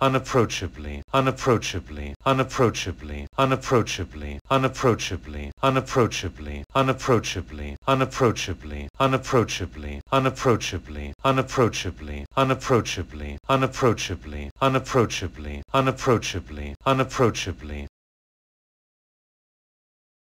unapproachably, unapproachably, unapproachably, unapproachably, unapproachably, unapproachably, unapproachably, unapproachably, unapproachably, unapproachably, unapproachably, unapproachably, unapproachably, unapproachably, unapproachably, unapproachably, unapproachably,